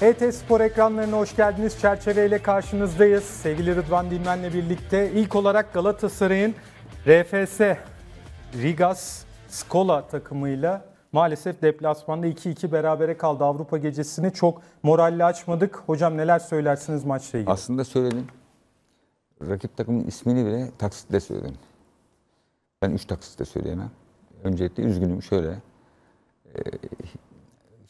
ET Spor ekranlarına hoş geldiniz. Çerçeveyle karşınızdayız. Sevgili Rıdvan Dilmen'le birlikte ilk olarak Galatasaray'ın RFS Rigas Skola takımıyla maalesef deplasmanda 2-2 berabere kaldı. Avrupa gecesini çok moralli açmadık. Hocam neler söylersiniz maçla ilgili? Aslında söyledim. Rakip takımın ismini bile taksitle söyledim. Ben 3 taksitle söyleyemem. Öncelikle üzgünüm şöyle. E,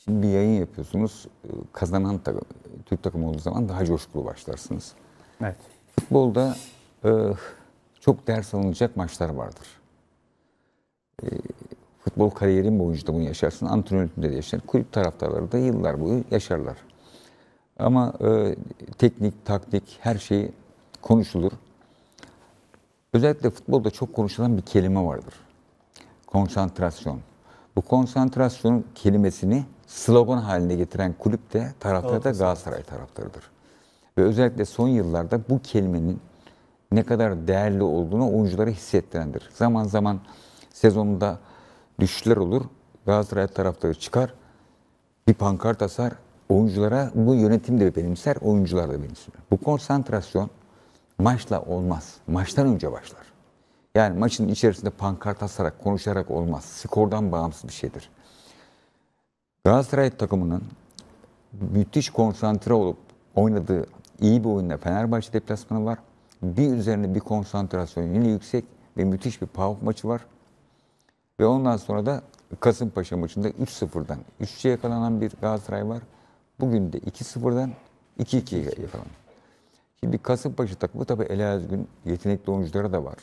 Şimdi bir yayın yapıyorsunuz. Kazanan takım, Türk takımı olduğu zaman daha coşkulu başlarsınız. Evet. Futbolda e, çok ders alınacak maçlar vardır. E, futbol kariyerin boyunca da bunu yaşarsın. Antrenörlükte de yaşarsın. Kulüp taraftarları da yıllar boyu yaşarlar. Ama e, teknik, taktik her şey konuşulur. Özellikle futbolda çok konuşulan bir kelime vardır. Konsantrasyon. Bu konsantrasyon kelimesini slogan haline getiren kulüp de taraftar da Galatasaray taraftarıdır. Ve özellikle son yıllarda bu kelimenin ne kadar değerli olduğunu oyunculara hissettirendir. Zaman zaman sezonunda düşüşler olur. Galatasaray taraftarı çıkar. Bir pankart asar. Oyunculara bu yönetim de benimser, oyuncular da benimser. Bu konsantrasyon maçla olmaz. Maçtan önce başlar. Yani maçın içerisinde pankart asarak, konuşarak olmaz. Skordan bağımsız bir şeydir. Galatasaray takımının müthiş konsantre olup oynadığı iyi bir oyunda Fenerbahçe deplasmanı var. Bir üzerine bir konsantrasyon yine yüksek ve müthiş bir PAOK maçı var. Ve ondan sonra da Kasımpaşa maçında 3-0'dan 3'e yakalanan bir Galatasaray var. Bugün de 2-0'dan 2-2'ye yakalanan. Şimdi Kasımpaşa takımı tabi ele özgün yetenekli oyunculara da var.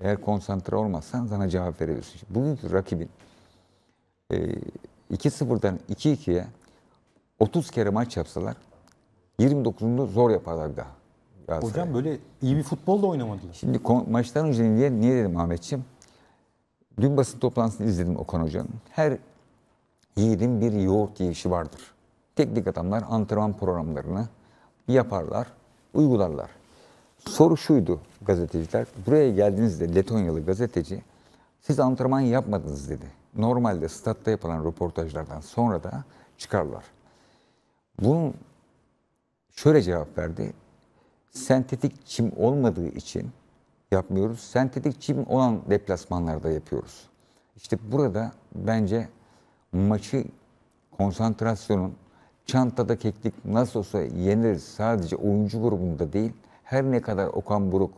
Eğer konsantre olmazsan sana cevap verebilirsin. Bugünkü rakibin e, 2-0'dan 2-2'ye 30 kere maç yapsalar 29'unu zor yaparlar bir daha. Hocam böyle iyi bir futbol da oynamadılar. Şimdi maçtan önce niye, niye dedim Ahmetciğim? Dün basın toplantısını izledim Okan Hoca'nın. Her yiğidin bir yoğurt yiyişi vardır. Teknik adamlar antrenman programlarını yaparlar, uygularlar. Soru şuydu gazeteciler. Buraya geldiğinizde Letonyalı gazeteci siz antrenman yapmadınız dedi normalde statta yapılan röportajlardan sonra da çıkarlar. Bunun şöyle cevap verdi. Sentetik çim olmadığı için yapmıyoruz. Sentetik çim olan deplasmanlarda yapıyoruz. İşte burada bence maçı konsantrasyonun çantada keklik nasıl olsa yeniriz. Sadece oyuncu grubunda değil. Her ne kadar Okan Buruk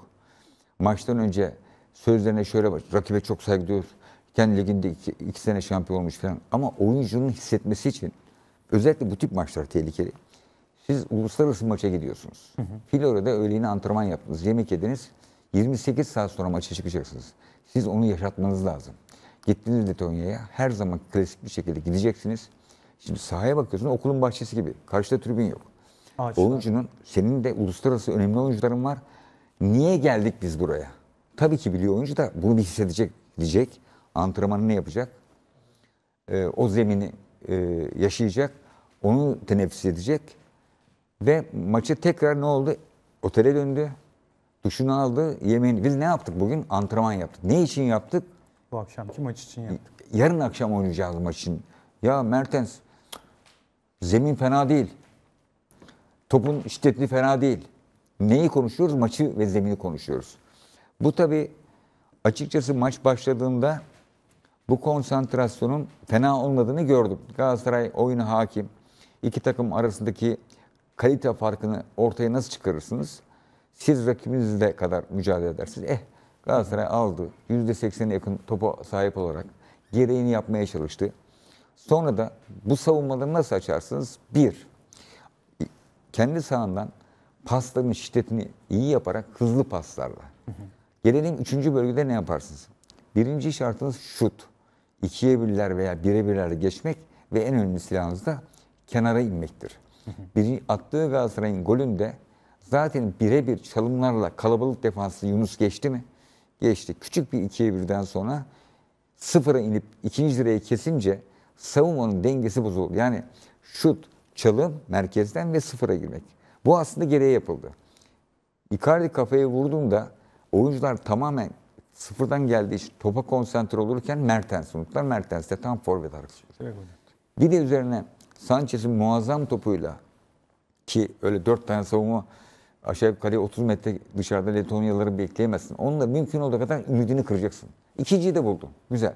maçtan önce sözlerine şöyle bak. Rakibe çok saygı duyuyoruz. Kendi liginde iki, iki sene şampiyon olmuş falan. Ama oyuncunun hissetmesi için özellikle bu tip maçlar tehlikeli. Siz uluslararası maça gidiyorsunuz. Filore'de öğleyine antrenman yaptınız, yemek yediniz. 28 saat sonra maça çıkacaksınız. Siz onu yaşatmanız lazım. Gittiniz Letonya'ya her zaman klasik bir şekilde gideceksiniz. Şimdi sahaya bakıyorsun okulun bahçesi gibi. Karşıda tribün yok. Ağaçlar. Oyuncunun senin de uluslararası önemli oyuncuların var. Niye geldik biz buraya? Tabii ki biliyor oyuncu da bunu bir hissedecek diyecek antrenmanını yapacak. E, o zemini e, yaşayacak. Onu teneffüs edecek. Ve maçı tekrar ne oldu? Otele döndü. Duşunu aldı. Yemeğini. Biz ne yaptık bugün? Antrenman yaptık. Ne için yaptık? Bu akşamki maç için yaptık. Yarın akşam oynayacağız maç için. Ya Mertens zemin fena değil. Topun şiddetli fena değil. Neyi konuşuyoruz? Maçı ve zemini konuşuyoruz. Bu tabi açıkçası maç başladığında bu konsantrasyonun fena olmadığını gördüm. Galatasaray oyuna hakim. İki takım arasındaki kalite farkını ortaya nasıl çıkarırsınız? Siz rakibinizle kadar mücadele edersiniz. Eh Galatasaray aldı. yüzde %80'e yakın topa sahip olarak gereğini yapmaya çalıştı. Sonra da bu savunmaları nasıl açarsınız? Bir, kendi sahandan pasların şiddetini iyi yaparak hızlı paslarla. Gelelim üçüncü bölgede ne yaparsınız? Birinci şartınız şut ikiye birler veya bire birler geçmek ve en önemli silahınız da kenara inmektir. Bir attığı Galatasaray'ın golünde zaten birebir çalımlarla kalabalık defansı Yunus geçti mi? Geçti. Küçük bir ikiye birden sonra sıfıra inip ikinci direğe kesince savunmanın dengesi bozuldu. Yani şut, çalım merkezden ve sıfıra girmek. Bu aslında gereği yapıldı. Icardi kafayı vurduğunda oyuncular tamamen sıfırdan geldiği için topa konsantre olurken Mertens unuttular. Mertens de tam forvet arkası. Bir de üzerine Sanchez'in muazzam topuyla ki öyle dört tane savunma aşağı yukarı 30 metre dışarıda Letonyaları bekleyemezsin. Onunla mümkün olduğu kadar ümidini kıracaksın. İkinciyi de buldum, Güzel.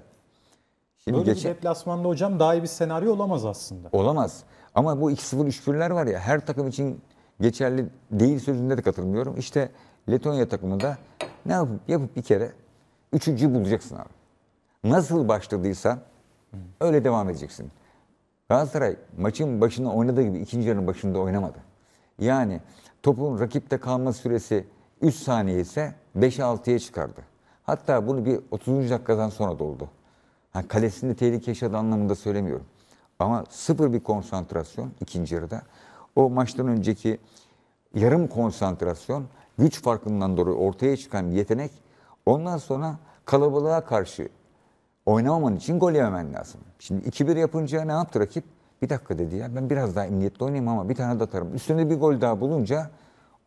Şimdi Böyle geçen... bir deplasmanda hocam daha iyi bir senaryo olamaz aslında. Olamaz. Ama bu 2-0 3-1'ler var ya her takım için geçerli değil sözünde de katılmıyorum. İşte Letonya takımında ne yapıp yapıp bir kere Üçüncüyü bulacaksın abi. Nasıl başladıysan öyle devam edeceksin. Galatasaray maçın başında oynadığı gibi ikinci yarının başında oynamadı. Yani topun rakipte kalma süresi 3 saniye ise 5-6'ya çıkardı. Hatta bunu bir 30. dakikadan sonra doldu. Yani kalesinde tehlike yaşadı anlamında söylemiyorum. Ama sıfır bir konsantrasyon ikinci yarıda. O maçtan önceki yarım konsantrasyon güç farkından dolayı ortaya çıkan yetenek Ondan sonra kalabalığa karşı oynamaman için gol yememen lazım. Şimdi 2-1 yapınca ne yaptı rakip? Bir dakika dedi ya ben biraz daha emniyetli oynayayım ama bir tane de atarım. Üstünde bir gol daha bulunca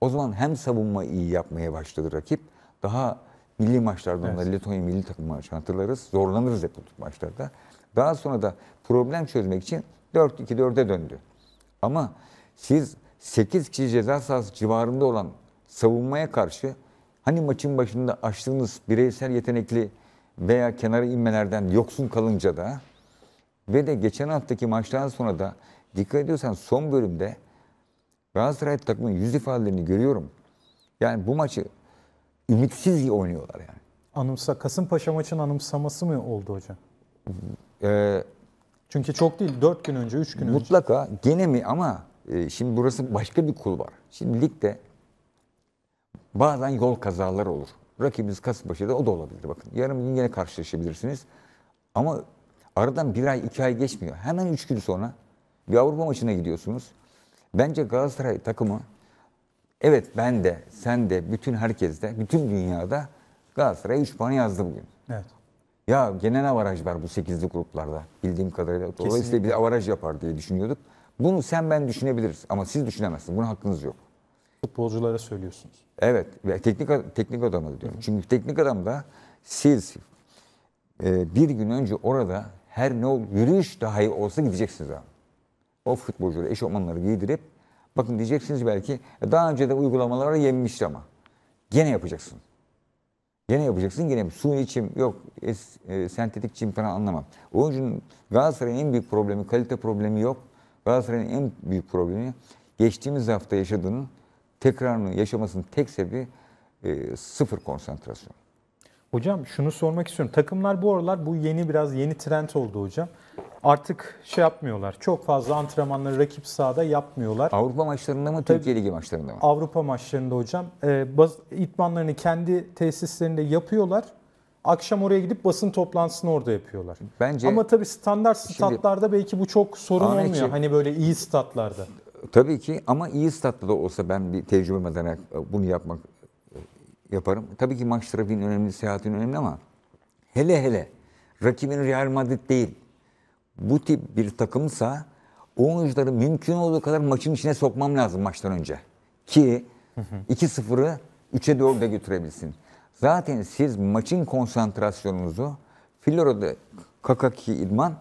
o zaman hem savunma iyi yapmaya başladı rakip. Daha milli maçlardan evet. da Letonya milli takım maçı hatırlarız. Zorlanırız hep bu maçlarda. Daha sonra da problem çözmek için 4-2-4'e döndü. Ama siz 8 kişi ceza sahası civarında olan savunmaya karşı Hani maçın başında açtığınız bireysel yetenekli veya kenara inmelerden yoksun kalınca da ve de geçen haftaki maçtan sonra da dikkat ediyorsan son bölümde Galatasaray takımın yüz ifadelerini görüyorum. Yani bu maçı ümitsiz oynuyorlar yani. Anımsa Kasımpaşa maçın anımsaması mı oldu hocam? Ee, Çünkü çok değil dört gün önce üç gün mutlaka önce. Mutlaka gene mi ama e, şimdi burası başka bir kul var. Şimdi ligde Bazen yol kazaları olur. Rakibiniz Kasımpaşa'da o da olabilir. Bakın yarın gün yine karşılaşabilirsiniz. Ama aradan bir ay, iki ay geçmiyor. Hemen üç gün sonra bir Avrupa maçına gidiyorsunuz. Bence Galatasaray takımı evet ben de, sen de, bütün herkes de, bütün dünyada Galatasaray 3 puan yazdı bugün. Evet. Ya genel avaraj var bu 8'li gruplarda bildiğim kadarıyla. Kesinlikle. Dolayısıyla bir avaraj yapar diye düşünüyorduk. Bunu sen ben düşünebiliriz ama siz düşünemezsiniz. Buna hakkınız yok. Futbolculara söylüyorsunuz. Evet. Ve teknik teknik adamı diyorum. Hı hı. Çünkü teknik adam da siz e, ee, bir gün önce orada her ne ol yürüyüş daha iyi olsa gideceksiniz abi. O futbolcuları eşofmanları giydirip bakın diyeceksiniz belki e, daha önce de uygulamaları yenmişti ama. Gene yapacaksın. Gene yapacaksın gene su içim yok es, e, sentetik çim falan anlamam. Oyuncunun Galatasaray'ın en büyük problemi kalite problemi yok. Galatasaray'ın en büyük problemi geçtiğimiz hafta yaşadığının tekrarını yaşamasının tek sebebi e, sıfır konsantrasyon. Hocam şunu sormak istiyorum. Takımlar bu aralar bu yeni biraz yeni trend oldu hocam. Artık şey yapmıyorlar. Çok fazla antrenmanları rakip sahada yapmıyorlar. Avrupa maçlarında mı, Türkiye Ligi maçlarında mı? Avrupa maçlarında hocam. E, baz, itmanlarını kendi tesislerinde yapıyorlar. Akşam oraya gidip basın toplantısını orada yapıyorlar. Bence Ama tabii standart statlarda belki bu çok sorun olmuyor. Hani böyle iyi statlarda. Tabii ki ama iyi statta da olsa ben bir tecrübe olarak e, bunu yapmak e, yaparım. Tabii ki maç trafiğin önemli, seyahatin önemli ama hele hele rakibin Real Madrid değil. Bu tip bir takımsa o oyuncuları mümkün olduğu kadar maçın içine sokmam lazım maçtan önce. Ki 2-0'ı 3'e 4'e götürebilsin. Zaten siz maçın konsantrasyonunuzu Florida Kakaki idman,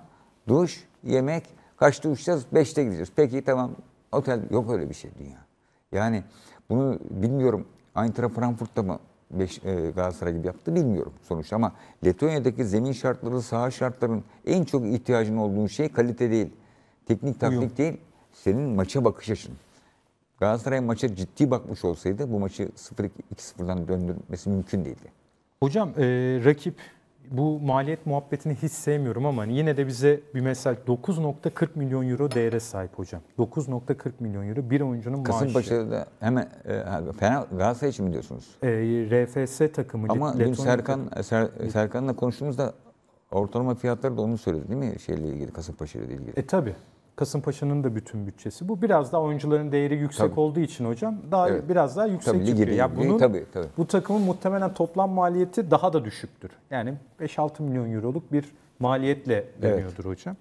duş, yemek, kaçta uçacağız? 5'te gideceğiz. Peki tamam Otel yok öyle bir şey dünya. Yani bunu bilmiyorum Eintracht Frankfurt'ta mı beş, e, Galatasaray gibi yaptı bilmiyorum sonuç ama Letonya'daki zemin şartları, saha şartların en çok ihtiyacın olduğun şey kalite değil. Teknik taktik Uyum. değil, senin maça bakış açın. Galatasaray maça ciddi bakmış olsaydı bu maçı 0-2-2-0'dan döndürmesi mümkün değildi. Hocam e, rakip bu maliyet muhabbetini hiç sevmiyorum ama hani yine de bize bir mesaj 9.40 milyon euro değere sahip hocam. 9.40 milyon euro bir oyuncunun Kasım maaşı. Kasımpaşa'da hemen e, Fener Galatasaray için mi diyorsunuz? E, RFS takımı. Ama Letonya dün Serkan e, Ser, Serkan'la konuştuğumuzda ortalama fiyatları da onu söyledi değil mi? Şeyle ilgili Kasımpaşa ile ilgili. E tabii. Kasımpaşa'nın da bütün bütçesi bu. Biraz daha oyuncuların değeri yüksek tabii. olduğu için hocam daha evet. biraz daha yüksek tabii, çıkıyor. Gibi, ya bunun, tabii, tabii. Bu takımın muhtemelen toplam maliyeti daha da düşüktür. Yani 5-6 milyon euroluk bir maliyetle dönüyordur evet. hocam.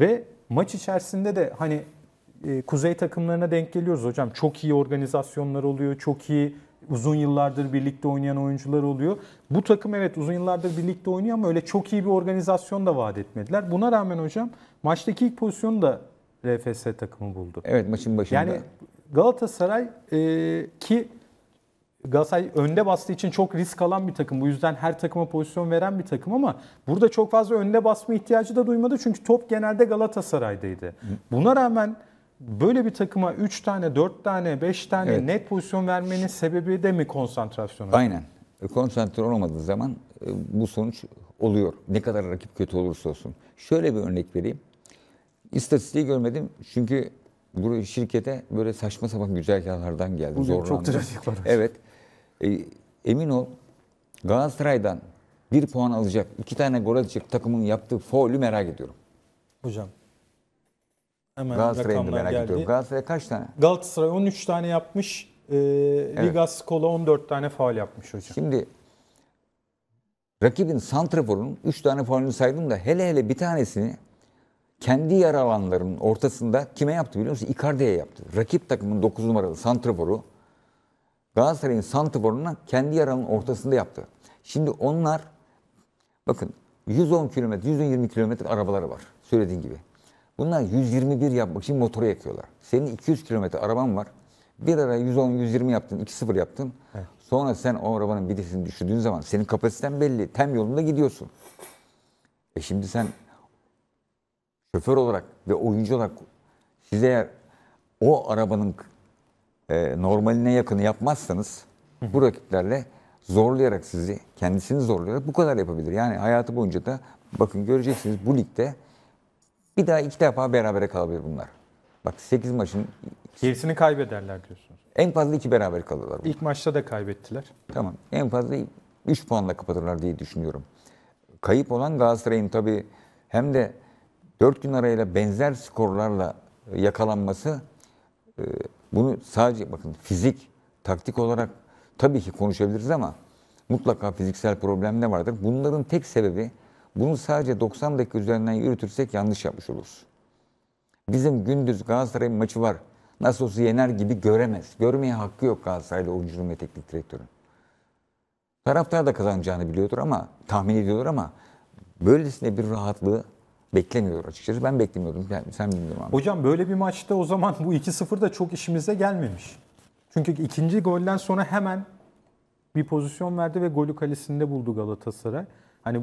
Ve maç içerisinde de hani e, kuzey takımlarına denk geliyoruz hocam. Çok iyi organizasyonlar oluyor, çok iyi uzun yıllardır birlikte oynayan oyuncular oluyor. Bu takım evet uzun yıllardır birlikte oynuyor ama öyle çok iyi bir organizasyon da vaat etmediler. Buna rağmen hocam maçtaki ilk pozisyonu da RFS takımı buldu. Evet maçın başında. Yani Galatasaray e, ki Galatasaray önde bastığı için çok risk alan bir takım. Bu yüzden her takıma pozisyon veren bir takım ama burada çok fazla önde basma ihtiyacı da duymadı. Çünkü top genelde Galatasaray'daydı. Buna rağmen böyle bir takıma 3 tane, 4 tane, 5 tane evet. net pozisyon vermenin sebebi de mi konsantrasyon? Aynen. Konsantre olmadığı zaman e, bu sonuç oluyor. Ne kadar rakip kötü olursa olsun. Şöyle bir örnek vereyim. İstatistiği görmedim çünkü buraya şirkete böyle saçma sapan güzel güzergahlardan geldi. Bugün zorlandım. çok trajik var. Evet. E, emin ol Galatasaray'dan bir puan alacak, iki tane gol atacak takımın yaptığı faulü merak ediyorum. Hocam Hemen Galatasaray'ı da rakamlar merak geldi. ediyorum. Galatasaray kaç tane? Galatasaray 13 tane yapmış. E, Ligas Kola 14 tane faal yapmış hocam. Şimdi rakibin santraforunun 3 tane faulünü saydım da hele hele bir tanesini kendi yer alanlarının ortasında kime yaptı biliyor musun? Icardi'ye yaptı. Rakip takımın 9 numaralı santraforu Galatasaray'ın santraforuna kendi yer alanının ortasında yaptı. Şimdi onlar bakın 110 kilometre, 120 kilometre arabaları var. Söylediğin gibi. Bunlar 121 yapmak için motoru yakıyorlar. Senin 200 kilometre araban var. Bir ara 110-120 yaptın, 2-0 yaptın. Evet. Sonra sen o arabanın birisini düşürdüğün zaman senin kapasiten belli. Tem yolunda gidiyorsun. E şimdi sen şoför olarak ve oyuncu olarak size o arabanın e, normaline yakını yapmazsanız Hı. bu rakiplerle zorlayarak sizi, kendisini zorlayarak bu kadar yapabilir. Yani hayatı boyunca da bakın göreceksiniz bu ligde bir daha iki defa berabere kalabilir bunlar. Bak 8 maçın... Gerisini kaybederler diyorsunuz. En fazla iki beraber kalırlar. Bunlar. İlk maçta da kaybettiler. Tamam. En fazla 3 puanla kapatırlar diye düşünüyorum. Kayıp olan Galatasaray'ın tabii hem de 4 gün arayla benzer skorlarla e, yakalanması e, bunu sadece bakın fizik, taktik olarak tabii ki konuşabiliriz ama mutlaka fiziksel problem de vardır. Bunların tek sebebi bunu sadece 90 dakika üzerinden yürütürsek yanlış yapmış oluruz. Bizim gündüz Galatasaray'ın maçı var. Nasıl olsa yener gibi göremez. Görmeye hakkı yok Galatasaray'la oyuncunun ve teknik direktörün. Taraftar da kazanacağını biliyordur ama tahmin ediyordur ama böylesine bir rahatlığı beklemiyor açıkçası. Ben beklemiyordum. Yani sen bilmiyorum abi. Hocam böyle bir maçta o zaman bu 2-0 da çok işimize gelmemiş. Çünkü ikinci golden sonra hemen bir pozisyon verdi ve golü kalesinde buldu Galatasaray. Hani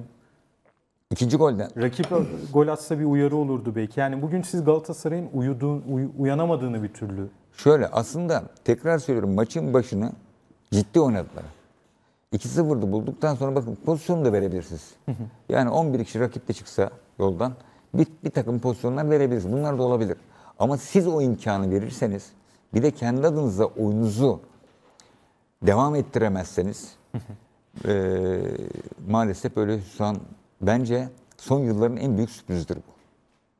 İkinci golden. Rakip gol atsa bir uyarı olurdu belki. Yani bugün siz Galatasaray'ın uyuduğun, uy, uyanamadığını bir türlü. Şöyle aslında tekrar söylüyorum maçın başını ciddi oynadılar. 2-0'dı bulduktan sonra bakın pozisyonu da verebilirsiniz. yani 11 kişi rakip de çıksa yoldan bir, bir takım pozisyonlar verebilirsiniz. Bunlar da olabilir. Ama siz o imkanı verirseniz bir de kendi adınıza oyunuzu devam ettiremezseniz e, maalesef böyle şu an Bence son yılların en büyük sürprizidir bu.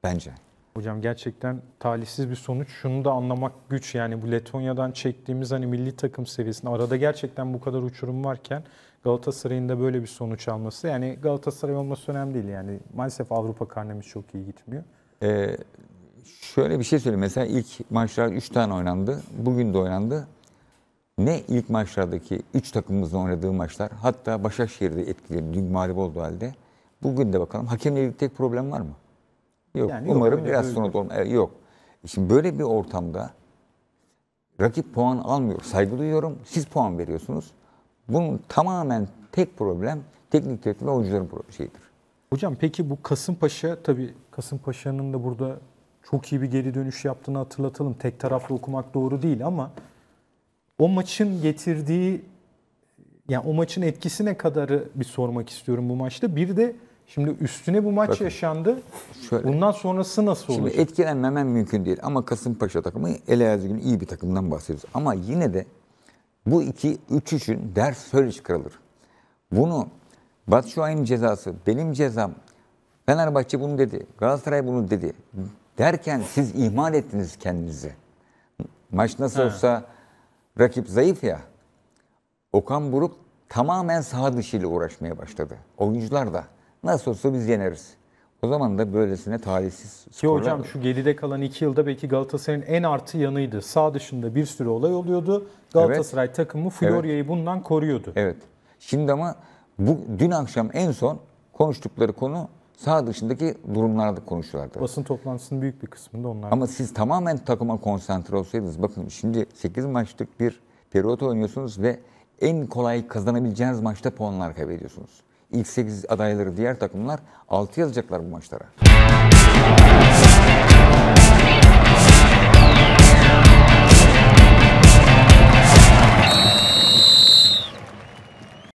Bence. Hocam gerçekten talihsiz bir sonuç. Şunu da anlamak güç yani bu Letonya'dan çektiğimiz hani milli takım seviyesinde arada gerçekten bu kadar uçurum varken Galatasaray'ın da böyle bir sonuç alması yani Galatasaray olması önemli değil yani maalesef Avrupa karnemiz çok iyi gitmiyor. Ee, şöyle bir şey söyleyeyim mesela ilk maçlar 3 tane oynandı bugün de oynandı. Ne ilk maçlardaki 3 takımımızın oynadığı maçlar hatta Başakşehir'de etkiledi dün mağlup olduğu halde Bugün de bakalım. Hakemle ilgili tek problem var mı? Yok. Yani Umarım yok, biraz sonra da Evet, yok. Şimdi böyle bir ortamda rakip puan almıyor. Saygı duyuyorum. Siz puan veriyorsunuz. Bunun tamamen tek problem teknik direktör ve oyuncuların şeyidir. Hocam peki bu Kasımpaşa tabii Kasımpaşa'nın da burada çok iyi bir geri dönüş yaptığını hatırlatalım. Tek taraflı okumak doğru değil ama o maçın getirdiği yani o maçın etkisine kadarı bir sormak istiyorum bu maçta. Bir de Şimdi üstüne bu maç Bakın, yaşandı. Şöyle, Bundan sonrası nasıl şimdi olacak? Şimdi etkilenmemem mümkün değil. Ama Kasımpaşa takımı Elazığ gün iyi bir takımdan bahsediyoruz. Ama yine de bu iki, üç üçün ders şöyle çıkarılır. Bunu Batu cezası, benim cezam, Fenerbahçe bunu dedi, Galatasaray bunu dedi. Derken siz ihmal ettiniz kendinizi. Maç nasıl ha. olsa rakip zayıf ya. Okan Buruk tamamen saha dışı ile uğraşmaya başladı. Oyuncular da. Nasıl olsa biz yeneriz. O zaman da böylesine talihsiz Ki hocam şu geride kalan iki yılda belki Galatasaray'ın en artı yanıydı. Sağ dışında bir sürü olay oluyordu. Galatasaray evet. takımı Florya'yı evet. bundan koruyordu. Evet. Şimdi ama bu dün akşam en son konuştukları konu sağ dışındaki durumlarda konuşuyorlardı. Basın toplantısının büyük bir kısmında onlar. Ama siz tamamen takıma konsantre olsaydınız. Bakın şimdi 8 maçlık bir periyot oynuyorsunuz ve en kolay kazanabileceğiniz maçta puanlar kaybediyorsunuz ilk 8 adayları diğer takımlar 6 yazacaklar bu maçlara.